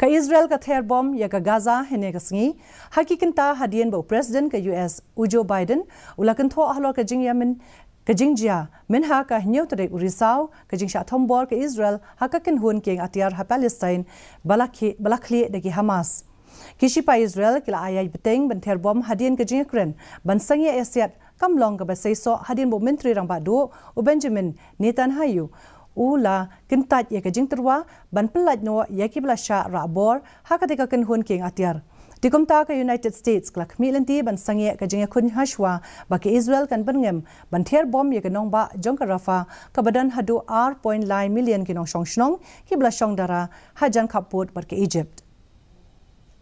ka Israel ka ther bom ya ka Gaza hene ka singi hakikin ta hadien bo president ka US Ujo Biden ulakin tho ahlo ka jing yamin ka jing jia min ha ka hnyo tre uri sao ka jing sha thom bor ka Israel ha ka kin hun king atyar ha Palestine balakhi balakhli de ki Hamas kishi pa Israel kila ayai beteng ban ther bom hadien ka jing kren ban sangi asiat kam long ka ba sei so hadien bo mintri rang ba do u Benjamin Netanyahu ula kintat ye ke jingtrwa ban pelat no ye ki bla sha ra ha ka deka hun king atiar. tikum ta ka united states klak milanti ti ban sangye ka jinge khun hashwa ba ke israel kan ban ngem ban thier bom ye ke nong ba jong rafa ka badan hadu r point lai million ki nong shong shong ki bla shong dara ha jan khaput par ke egypt